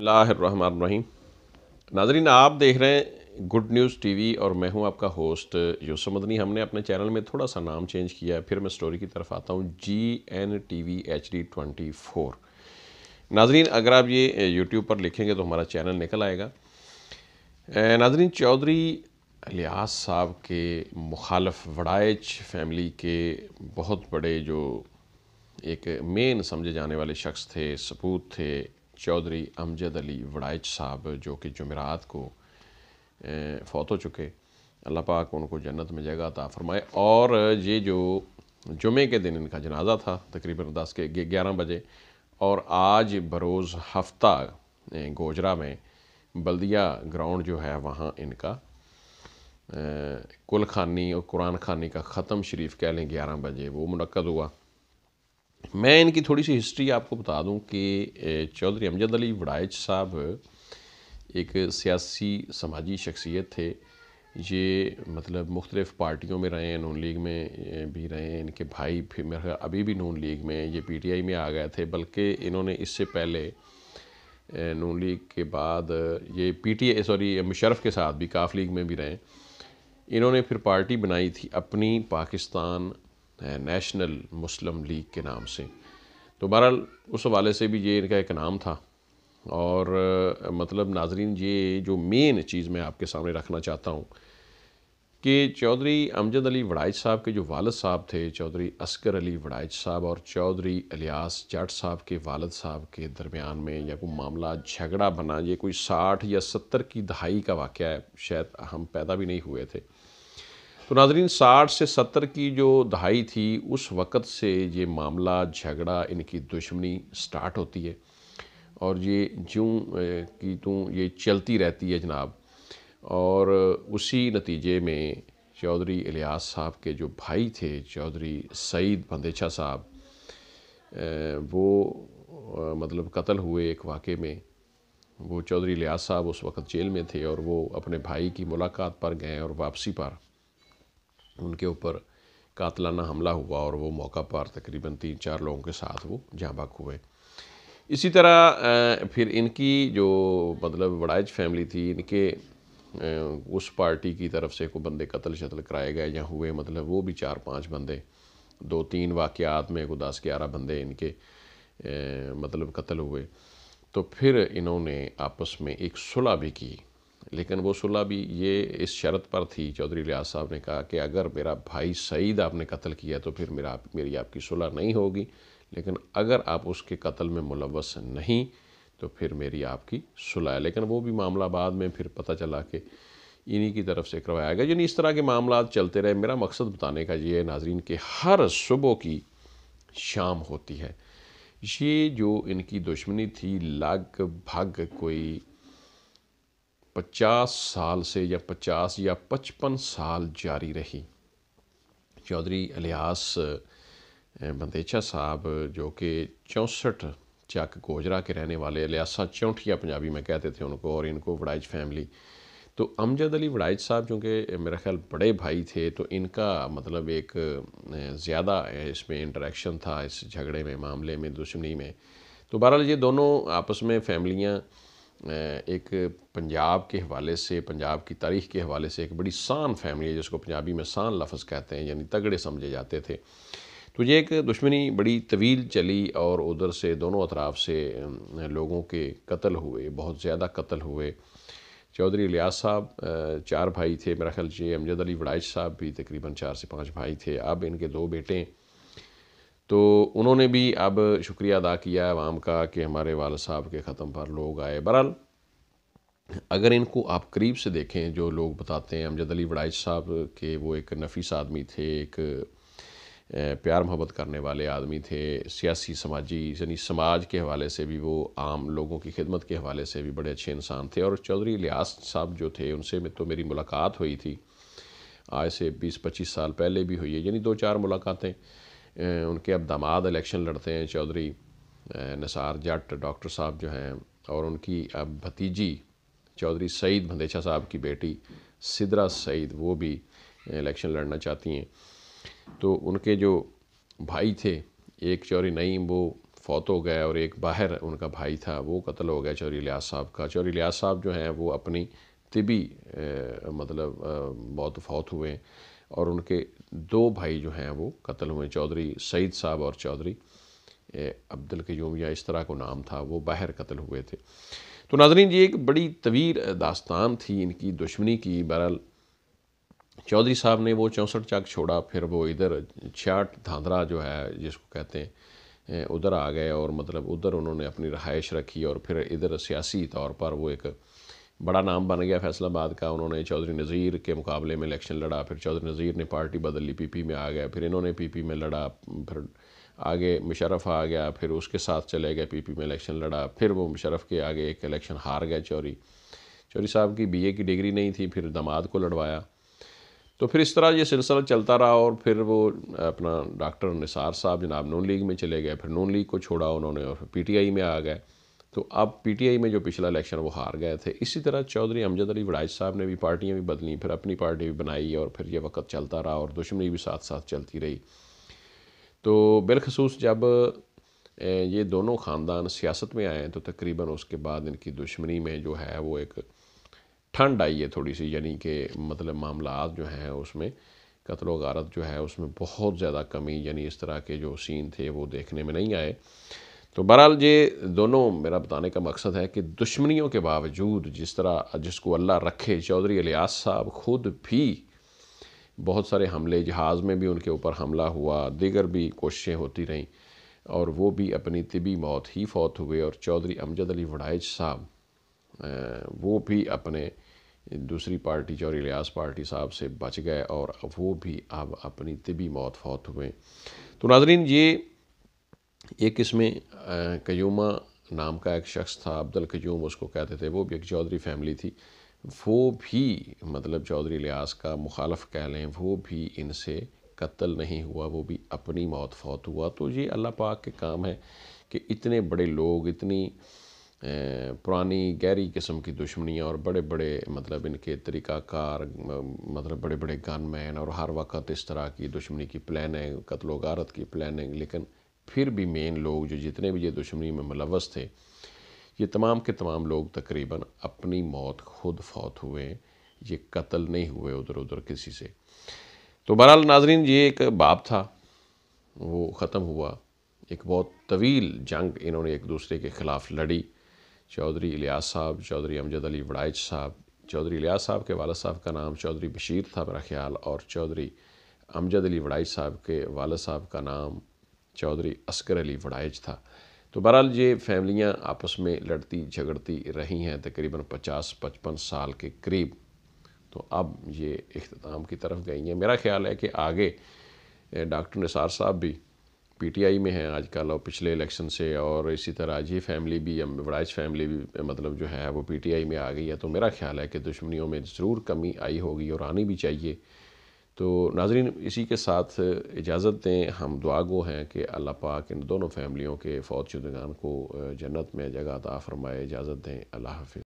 बसमीम नाजरीन आप देख रहे हैं गुड न्यूज़ टीवी और मैं हूं आपका होस्ट यूसुफ मदनी हमने अपने चैनल में थोड़ा सा नाम चेंज किया है फिर मैं स्टोरी की तरफ आता हूं G N T V H D twenty four नाजरीन अगर आप ये यूट्यूब पर लिखेंगे तो हमारा चैनल निकल आएगा नाजरीन चौधरी लियाज साहब के मुखालफ वड़ाइच फैमिली के बहुत बड़े जो एक मेन समझे जाने वाले शख्स थे सपूत थे चौधरी अमजद अली वड़ाइच साहब जो कि जमेरात को फौत हो चुके अल्लाह पाक उनको जन्नत में जगह था फरमाए और ये जो जुमे के दिन इनका जनाजा था तकरीबन दस के ग्यारह बजे और आज बरोज़ हफ्ता गोजरा में बल्दिया ग्राउंड जो है वहाँ इनका कुल खानी और कुरान खानी का ख़त्म शरीफ कह लें ग्यारह बजे वो मनक़द हुआ मैं इनकी थोड़ी सी हिस्ट्री आपको बता दूं कि चौधरी अमजद अली वड़ाइच साहब एक सियासी समाजी शख्सियत थे ये मतलब मुख्तलिफ़ पार्टियों में रहे हैं नून लीग में भी रहे हैं इनके भाई फिर मेरे अभी भी नून लीग में ये पी टी आई में आ गए थे बल्कि इन्होंने इससे पहले नून लीग के बाद ये P T I sorry Musharraf के साथ भी काफ लीग में भी रहे इन्होंने फिर पार्टी बनाई थी अपनी पाकिस्तान नेशनल मुस्लिम लीग के नाम से तो बहरहाल उस हवाले से भी ये इनका एक नाम था और मतलब नाजरीन ये जो मेन चीज़ मैं आपके सामने रखना चाहता हूँ कि चौधरी अमजद अली वड़ाइज साहब के जो वालद साहब थे चौधरी असकर अली वड़ाइज साहब और चौधरी अलियास जट साहब के वालद साहब के दरमियान में या कोई मामला झगड़ा बना ये कोई साठ या सत्तर की दहाई का वाक़ है शायद हम पैदा भी नहीं हुए थे तो नाजरीन साठ से सत्तर की जो दहाई थी उस वक़्त से ये मामला झगड़ा इनकी दुश्मनी स्टार्ट होती है और ये जूँ की तू ये चलती रहती है जनाब और उसी नतीजे में चौधरी इलियास साहब के जो भाई थे चौधरी सईद बंदेचा साहब वो मतलब कत्ल हुए एक वाक़े में वो चौधरी इलियास साहब उस वक़्त जेल में थे और वो अपने भाई की मुलाकात पर गए और वापसी पर उनके ऊपर कातलाना हमला हुआ और वो मौका पर तकरीबन तीन चार लोगों के साथ वो जाँबाक हुए इसी तरह फिर इनकी जो मतलब वड़ाइज फैमिली थी इनके उस पार्टी की तरफ से को बंदे कत्ल शतल कराए गए या हुए मतलब वो भी चार पांच बंदे दो तीन वाक़ात में को दस ग्यारह बंदे इनके मतलब कत्ल हुए तो फिर इन्होंने आपस में एक सुलह भी की लेकिन वो सुलह भी ये इस शर्त पर थी चौधरी लियाज साहब ने कहा कि अगर मेरा भाई सईद आपने कत्ल किया तो फिर मेरा मेरी आपकी सुलह नहीं होगी लेकिन अगर आप उसके कत्ल में मुलवस नहीं तो फिर मेरी आपकी सुलह लेकिन वो भी मामला बाद में फिर पता चला कि इन्हीं की तरफ से करवाया गया यानी इस तरह के मामला चलते रहे मेरा मकसद बताने का ये है नाजरीन के हर सुबह की शाम होती है ये जो इनकी दुश्मनी थी लग भग कोई पचास साल से या पचास या पचपन साल जारी रही चौधरी अलियास बंदेचा साहब जो कि चौंसठ चक गोजरा के रहने वाले अलियासा चौंठिया पंजाबी में कहते थे उनको और इनको वड़ाइज फैमिली तो अमजद अली वड़ाइज साहब चूँकि मेरा ख्याल बड़े भाई थे तो इनका मतलब एक ज़्यादा इसमें इंटरेक्शन था इस झगड़े में मामले में दुश्मनी में तो बहरहाल ये दोनों आपस में फैमिलियाँ एक पंजाब के हवाले से पंजाब की तारीख़ के हवाले से एक बड़ी शान फैमिली है जिसको पंजाबी में शान लफ्ज़ कहते हैं यानी तगड़े समझे जाते थे तो ये एक दुश्मनी बड़ी तवील चली और उधर से दोनों अतराफ से लोगों के कत्ल हुए बहुत ज़्यादा कत्ल हुए चौधरी लियास साहब चार भाई थे मेरा ख्याल जी अमजद अली वड़ाइज साहब भी तकरीबन चार से पाँच भाई थे अब इनके दो बेटे तो उन्होंने भी अब शुक्रिया अदा किया वाम का कि हमारे वाल साहब के ख़त्म पर लोग आए बहरहाल अगर इनको आप करीब से देखें जो लोग बताते हैं अमजद अली बड़ाइज साहब के वो एक नफीस आदमी थे एक प्यार मोहब्बत करने वाले आदमी थे सियासी समाजी यानी समाज के हवाले से भी वो आम लोगों की खिदमत के हवाले से भी बड़े अच्छे इंसान थे और चौधरी लियास साहब जो थे उनसे में तो मेरी मुलाकात हुई थी आज से बीस पच्चीस साल पहले भी हुई है यानी दो चार मुलाकातें उनके अब दामाद इलेक्शन लड़ते हैं चौधरी निसार जट डॉक्टर साहब जो हैं और उनकी अब भतीजी चौधरी सईद भंदेशा साहब की बेटी सिदरा सईद वो भी इलेक्शन लड़ना चाहती हैं तो उनके जो भाई थे एक चौरी नईम वो फौत हो गया और एक बाहर उनका भाई था वो कत्ल हो गया चौरी लियास साहब का चौरी लियास साहब जो हैं वो अपनी तिबी मतलब बहुत फौत हुए और उनके दो भाई जो हैं वो कत्ल हुए चौधरी सईद साहब और चौधरी अब्दुल कयूम या इस तरह को नाम था वो बाहर कत्ल हुए थे तो नाजरीन ये एक बड़ी तवीर दास्तान थी इनकी दुश्मनी की बहरहाल चौधरी साहब ने वो चौंसठ चाक छोड़ा फिर वो इधर छियाठ धांधरा जो है जिसको कहते हैं उधर आ गए और मतलब उधर उन्होंने अपनी रहाइश रखी और फिर इधर सियासी तौर पर वो एक बड़ा नाम बन गया फैसलाबाद का उन्होंने चौधरी नज़ीर के मुकाबले में इलेक्शन लड़ा फिर चौधरी नज़ीर ने पार्टी बदल ली पीपी में आ गया फिर इन्होंने पीपी में लड़ा फिर आगे मुशरफ आ गया फिर उसके साथ चले गए पीपी में इलेक्शन लड़ा फिर वो मुशरफ के आगे एक इलेक्शन हार गए चौरी चौरी साहब की बी की डिग्री नहीं थी फिर दामाद को लड़वाया तो फिर इस तरह ये सिलसिला चलता रहा और फिर वो अपना डॉक्टर निसार साहब जनाब नून लीग में चले गए फिर नून लीग को छोड़ा उन्होंने और पी में आ गए तो अब पीटीआई में जो पिछला इलेक्शन वो हार गए थे इसी तरह चौधरी अमजद अली वड़ाइज साहब ने भी पार्टियाँ भी बदलीं फिर अपनी पार्टी भी बनाई और फिर ये वक्त चलता रहा और दुश्मनी भी साथ साथ चलती रही तो बिलखसूस जब ये दोनों ख़ानदान सियासत में आए तो तकरीबन उसके बाद इनकी दुश्मनी में जो है वो एक ठंड आई है थोड़ी सी यानी कि मतलब मामला जो हैं उसमें कत्ल वारत जो है उसमें बहुत ज़्यादा कमी यानी इस तरह के जो सीन थे वो देखने में नहीं आए तो बहरहाल ये दोनों मेरा बताने का मकसद है कि दुश्मनियों के बावजूद जिस तरह जिसको अल्लाह रखे चौधरी अलियास साहब खुद भी बहुत सारे हमले जहाज़ में भी उनके ऊपर हमला हुआ दीगर भी कोशिशें होती रहीं और वो भी अपनी तबी मौत ही फौत हुए और चौधरी अमजद अली वड़ाइज साहब वो भी अपने दूसरी पार्टी चौधरी अलियास पार्टी साहब से बच गए और वो भी अब अपनी तबी मौत फौत हुए तो नाजरीन ये एक इसमें कयूमा नाम का एक शख्स था अब्दुल कयूम उसको कहते थे वो भी एक चौधरी फैमिली थी वो भी मतलब चौधरी लियास का मुखालफ कह लें वो भी इनसे कत्ल नहीं हुआ वो भी अपनी मौत फौत हुआ तो ये अल्लाह पाक के काम है कि इतने बड़े लोग इतनी पुरानी गहरी किस्म की दुश्मनियाँ और बड़े बड़े मतलब इनके तरीक़ाकार मतलब बड़े बड़े गनमैन और हर वक्त इस तरह की दुश्मनी की प्लानिंग कत्लो की प्लानिंग लेकिन फिर भी मेन लोग जो जितने भी ये दुश्मनी में मुलवस थे ये तमाम के तमाम लोग तकरीबन अपनी मौत खुद फौत हुए ये कत्ल नहीं हुए उधर उधर किसी से तो बहरहाल नाजरीन ये एक बाप था वो ख़त्म हुआ एक बहुत तवील जंग इन्होंने एक दूसरे के ख़िलाफ़ लड़ी चौधरी इलियास साहब चौधरी अमजद अली वड़ाइज साहब चौधरी इलियास साहब के वाला साहब का नाम चौधरी बशीर था मेरा ख्याल और चौधरी अमजद अली वड़ाइज साहब के वाल साहब का नाम चौधरी असकर अली वड़ाइज था तो बहरहाल ये फैमिलियाँ आपस में लड़ती झगड़ती रही हैं तकरीबन पचास पचपन साल के करीब तो अब ये अख्ताम की तरफ गई हैं मेरा ख्याल है कि आगे डॉक्टर निसार साहब भी पीटीआई में हैं आजकल और पिछले इलेक्शन से और इसी तरह जी फैमिली भी वड़ाइज फैमिली भी मतलब जो है वो आई में आ गई है तो मेरा ख्याल है कि दुश्मनियों में ज़रूर कमी आई होगी और आनी भी चाहिए तो नाजरीन इसी के साथ इजाज़त दें हम दुआगो हैं कि अल्लाह पाक इन दोनों फैमिलियों के फौज शुदगान को जन्नत में जगह अता फ़रमाए इजाज़त दें अल्लाह हाफि